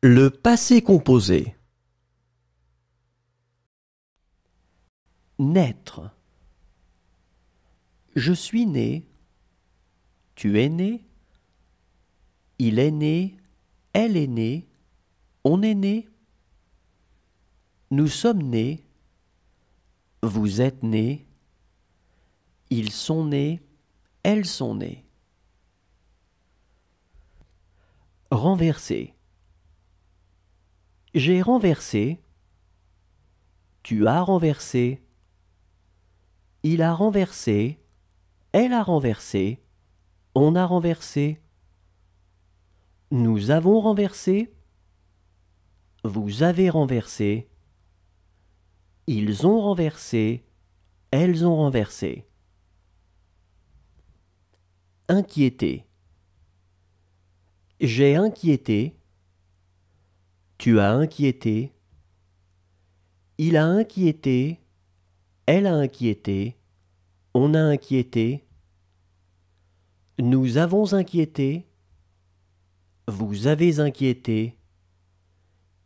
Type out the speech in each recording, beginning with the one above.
Le passé composé. Naître. Je suis né. Tu es né. Il est né. Elle est née. On est né. Nous sommes nés. Vous êtes nés. Ils sont nés. Elles sont nées. Renverser. J'ai renversé. Tu as renversé. Il a renversé. Elle a renversé. On a renversé. Nous avons renversé. Vous avez renversé. Ils ont renversé. Elles ont renversé. Inquiété. J'ai inquiété. Tu as inquiété. Il a inquiété. Elle a inquiété. On a inquiété. Nous avons inquiété. Vous avez inquiété.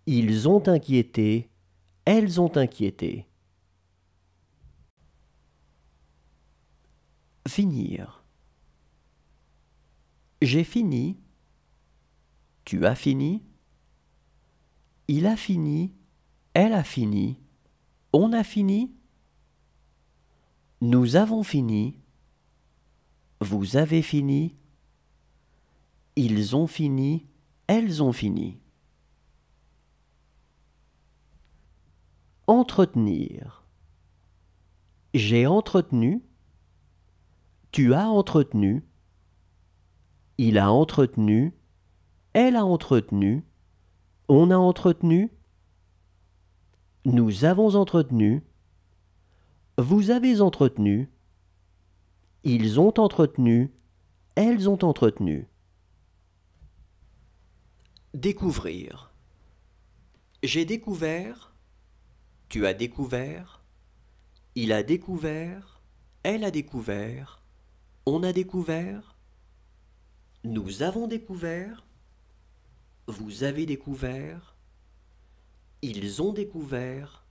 Ils ont inquiété. Elles ont inquiété. Finir. J'ai fini. Tu as fini. Il a fini, elle a fini, on a fini, nous avons fini, vous avez fini, ils ont fini, elles ont fini. Entretenir. J'ai entretenu, tu as entretenu, il a entretenu, elle a entretenu, on a entretenu, nous avons entretenu, vous avez entretenu, ils ont entretenu, elles ont entretenu. Découvrir. J'ai découvert, tu as découvert, il a découvert, elle a découvert, on a découvert, nous avons découvert, vous avez découvert. Ils ont découvert.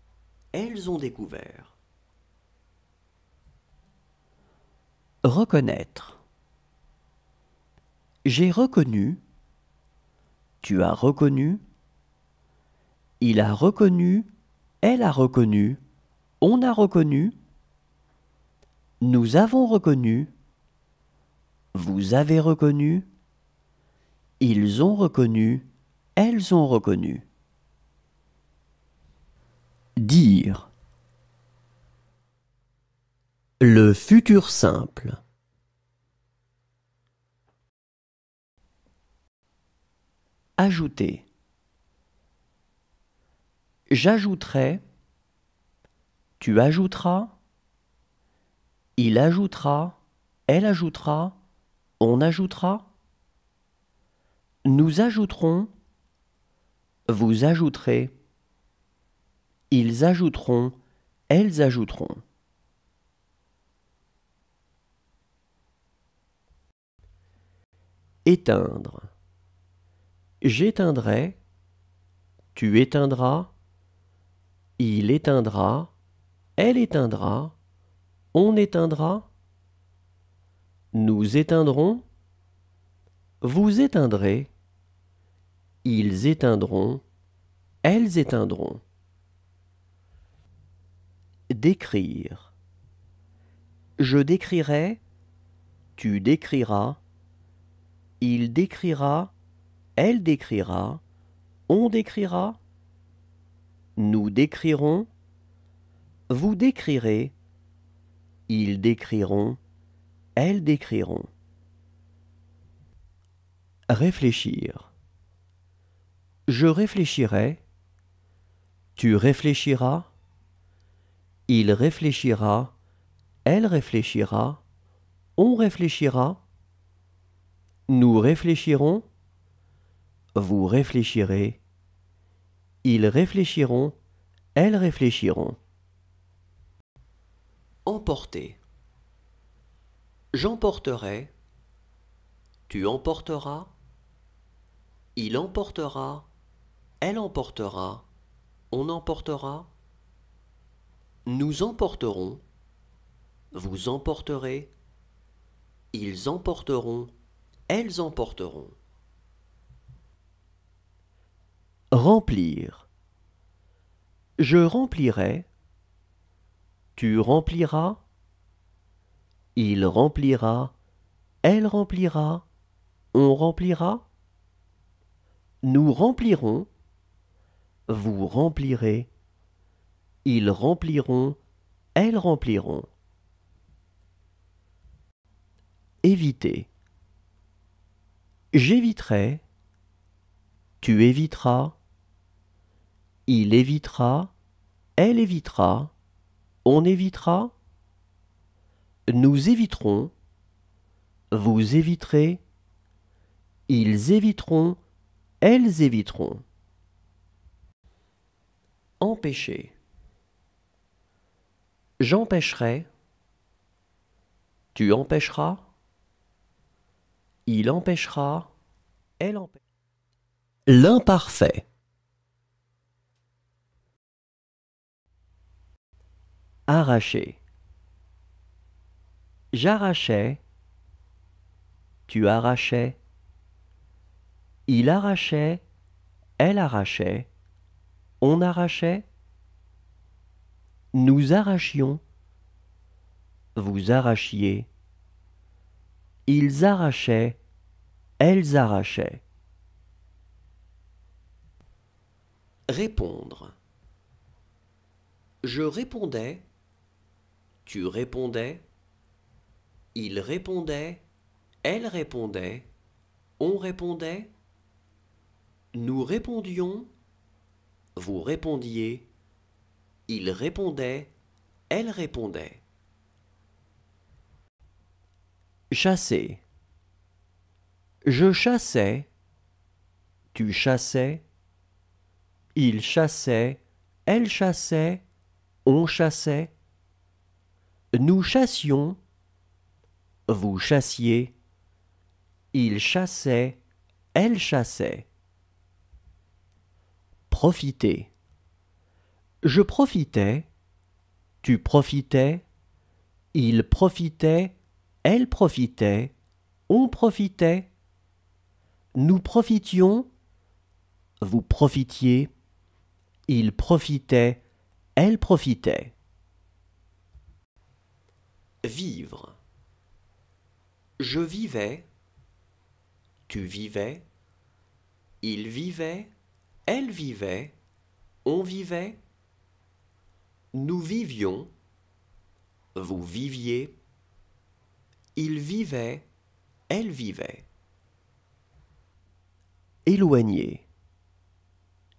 Elles ont découvert. Reconnaître. J'ai reconnu. Tu as reconnu. Il a reconnu. Elle a reconnu. On a reconnu. Nous avons reconnu. Vous avez reconnu. Ils ont reconnu, elles ont reconnu. Dire. Le futur simple. Ajouter. J'ajouterai. Tu ajouteras. Il ajoutera. Elle ajoutera. On ajoutera. Nous ajouterons, vous ajouterez, ils ajouteront, elles ajouteront. Éteindre. J'éteindrai, tu éteindras, il éteindra, elle éteindra, on éteindra, nous éteindrons, vous éteindrez, ils éteindront, elles éteindront. Décrire. Je décrirai, tu décriras, il décrira, elle décrira, on décrira, nous décrirons, vous décrirez, ils décriront, elles décriront. Réfléchir. Je réfléchirai, tu réfléchiras, il réfléchira, elle réfléchira, on réfléchira, nous réfléchirons, vous réfléchirez, ils réfléchiront, elles réfléchiront. Emporter. J'emporterai, tu emporteras, il emportera, elle emportera, on emportera, nous emporterons, vous emporterez, ils emporteront, elles emporteront. Remplir. Je remplirai, tu rempliras, il remplira, elle remplira, on remplira, nous remplirons, vous remplirez, ils rempliront, elles rempliront. Éviter. J'éviterai, tu éviteras, il évitera, elle évitera, on évitera, nous éviterons, vous éviterez, ils éviteront, elles éviteront empêcher. J'empêcherai. Tu empêcheras. Il empêchera. Elle empêchera. L'imparfait. Arracher. J'arrachais. Tu arrachais. Il arrachait. Elle arrachait on arrachait, nous arrachions, vous arrachiez, ils arrachaient, elles arrachaient. Répondre. Je répondais, tu répondais, il répondait, elle répondait, on répondait, nous répondions, vous répondiez, il répondait, elle répondait. Chasser. Je chassais, tu chassais, il chassait, elle chassait, on chassait. Nous chassions, vous chassiez, il chassait, elle chassait profiter. Je profitais, tu profitais, il profitait, elle profitait, on profitait, nous profitions, vous profitiez, il profitait, elle profitait. Vivre. Je vivais, tu vivais, il vivait, elle vivait, on vivait, nous vivions, vous viviez, il vivait, elle vivait. Éloigné.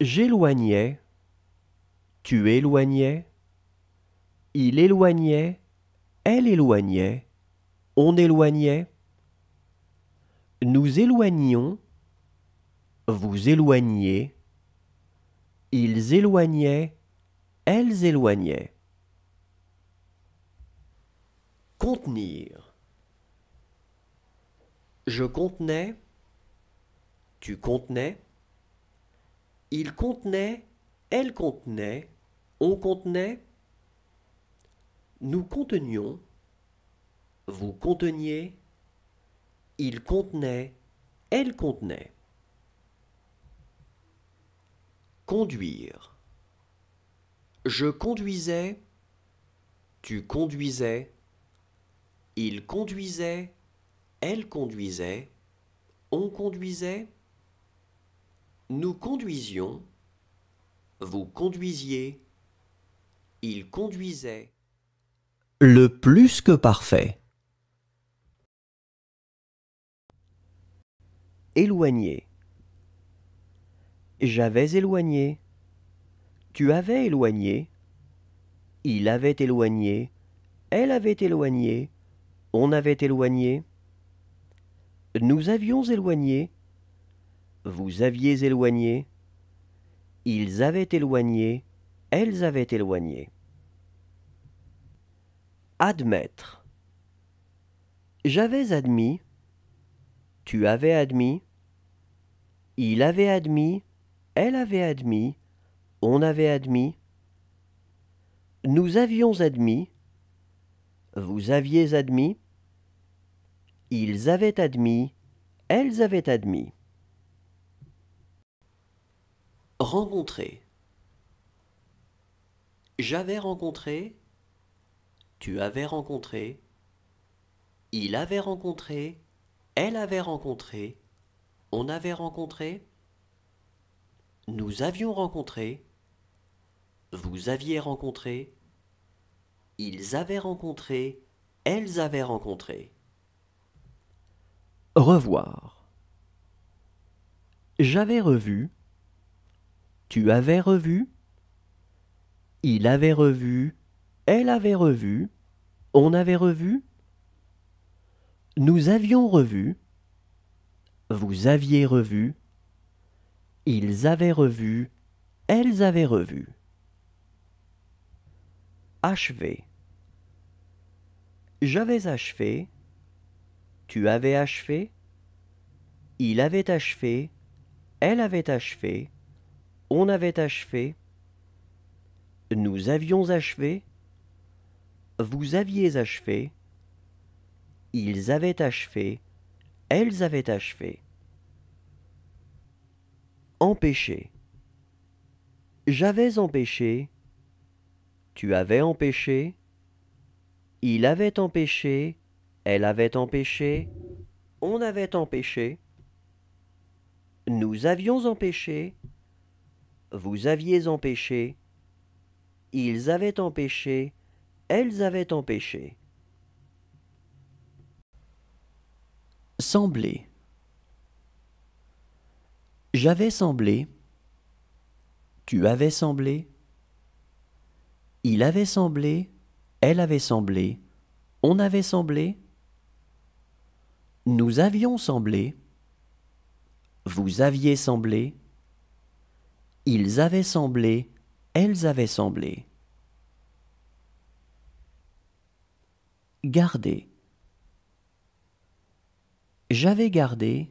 J'éloignais, tu éloignais, il éloignait, elle éloignait, on éloignait, nous éloignions, vous éloigniez, ils éloignaient, elles éloignaient. Contenir. Je contenais, tu contenais, il contenait, elle contenait, on contenait, nous contenions, vous conteniez, il contenait, elle contenait. Conduire. Je conduisais. Tu conduisais. Il conduisait. Elle conduisait. On conduisait. Nous conduisions. Vous conduisiez. Il conduisait. Le plus que parfait. Éloigné. J'avais éloigné. Tu avais éloigné. Il avait éloigné. Elle avait éloigné. On avait éloigné. Nous avions éloigné. Vous aviez éloigné. Ils avaient éloigné. Elles avaient éloigné. Admettre. J'avais admis. Tu avais admis. Il avait admis. Elle avait admis, on avait admis, nous avions admis, vous aviez admis, ils avaient admis, elles avaient admis. Rencontrer. J'avais rencontré, tu avais rencontré, il avait rencontré, elle avait rencontré, on avait rencontré. Nous avions rencontré. Vous aviez rencontré. Ils avaient rencontré. Elles avaient rencontré. Revoir. J'avais revu. Tu avais revu. Il avait revu. Elle avait revu. On avait revu. Nous avions revu. Vous aviez revu. Ils avaient revu, elles avaient revu. Achevé. J'avais achevé, tu avais achevé, il avait achevé, elle avait achevé, on avait achevé, nous avions achevé, vous aviez achevé, ils avaient achevé, elles avaient achevé. Empêcher. J'avais empêché. Tu avais empêché. Il avait empêché. Elle avait empêché. On avait empêché. Nous avions empêché. Vous aviez empêché. Ils avaient empêché. Elles avaient empêché. Sembler. J'avais semblé, tu avais semblé, il avait semblé, elle avait semblé, on avait semblé, nous avions semblé, vous aviez semblé, ils avaient semblé, elles avaient semblé. Garder. J'avais gardé,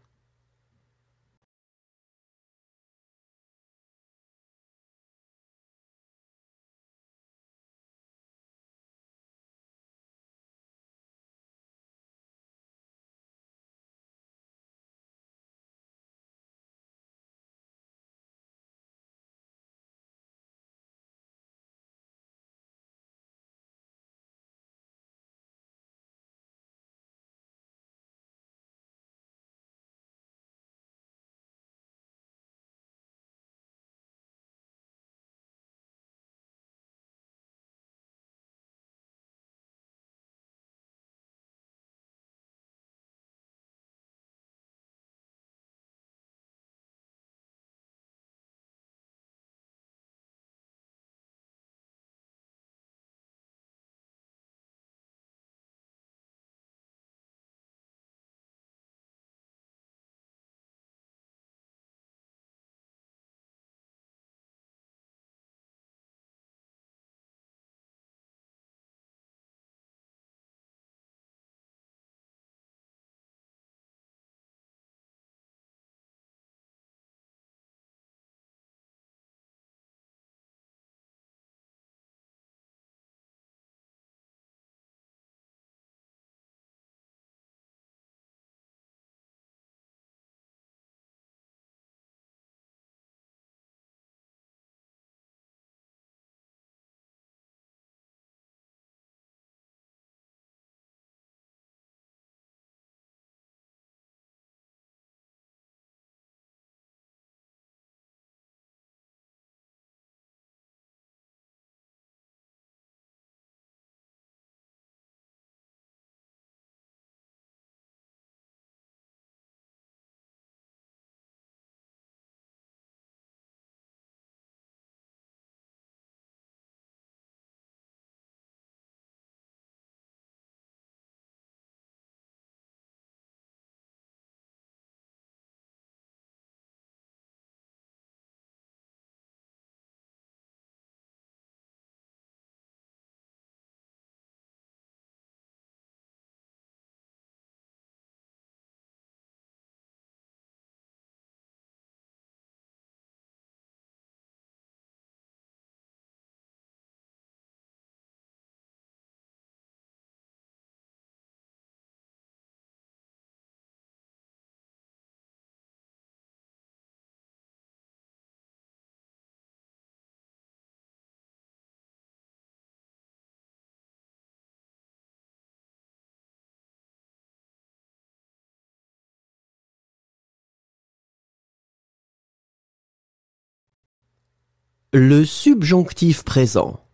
Le subjonctif présent.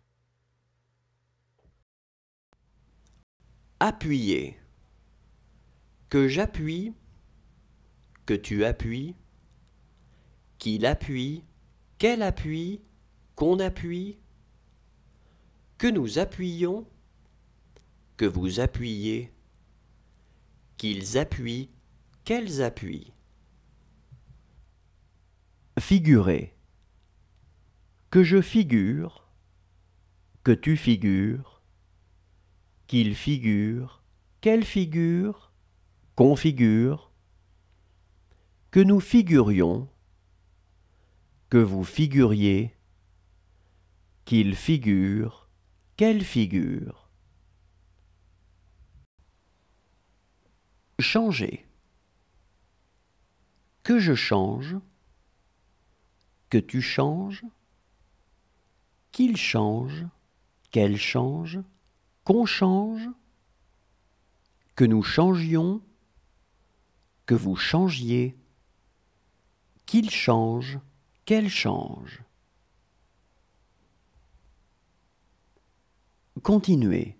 Appuyer. Que j'appuie, que tu appuies, qu'il appuie, qu'elle appuie, qu'on appuie, que nous appuyons, que vous appuyez, qu'ils appuient, qu'elles appuient. Figurer que je figure, que tu figures, qu'il figure, quelle figure, qu'on figure, que nous figurions, que vous figuriez, qu'il figure, quelle figure. Changer. Que je change, que tu changes, qu'il change, qu'elle change, qu'on change, que nous changions, que vous changiez, qu'il change, qu'elle change. Continuer.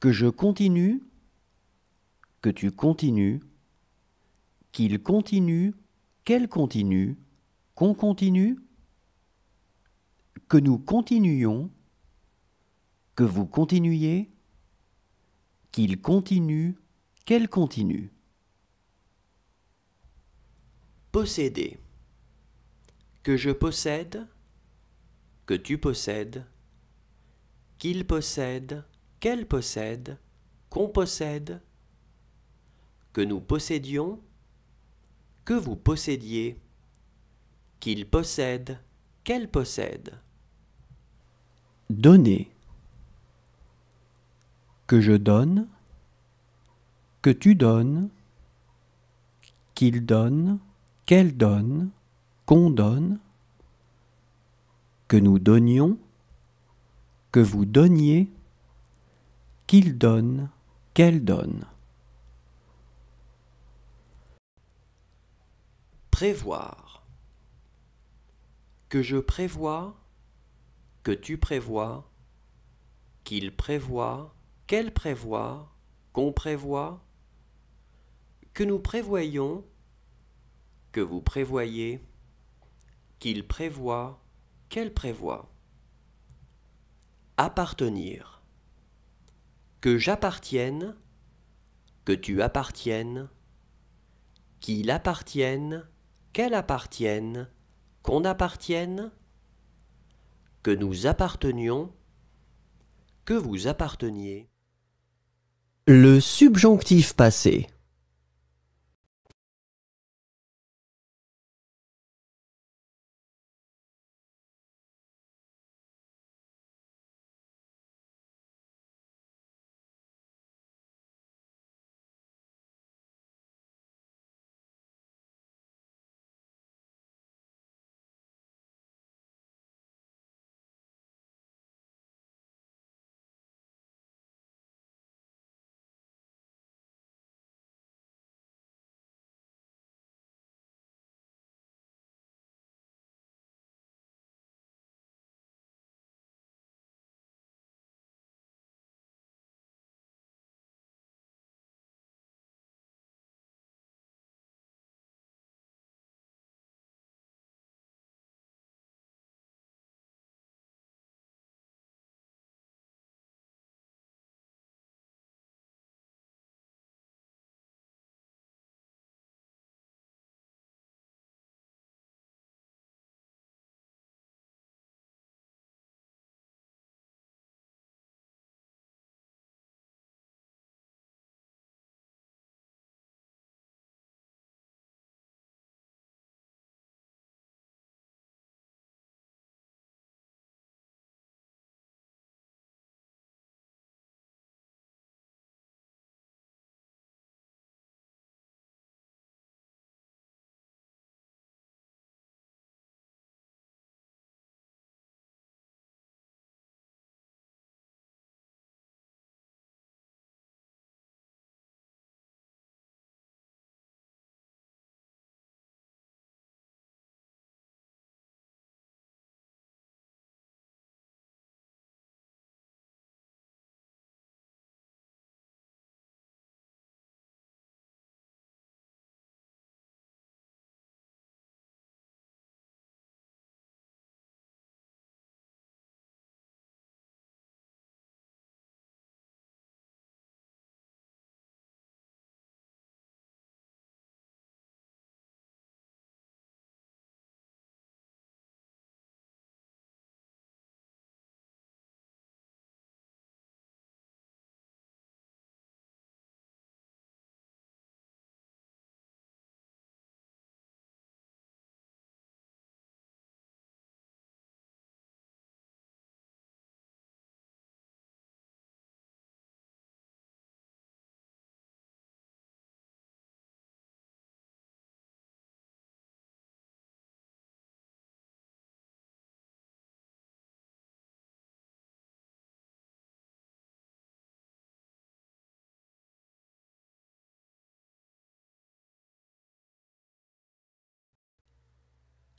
Que je continue, que tu continues, qu'il continue, qu'elle continue, qu'on continue, que nous continuions, que vous continuiez, qu'il continue, qu'elle continue. Posséder. Que je possède, que tu possèdes, qu'il possède, qu'elle possède, qu'on possède, que nous possédions, que vous possédiez, qu'il possède, qu'elle possède. Donner. Que je donne, que tu donnes, qu'il donne, qu'elle donne, qu'on donne, que nous donnions, que vous donniez, qu'il donne, qu'elle donne. Prévoir. Que je prévois, que tu prévois, qu'il prévoit, qu'elle prévoit, qu'on prévoit, que nous prévoyons, que vous prévoyez, qu'il prévoit, qu'elle prévoit. Appartenir. Que j'appartienne, que tu appartiennes, qu'il appartienne, qu'elle appartienne, qu'on appartienne, que nous appartenions, que vous apparteniez. Le subjonctif passé.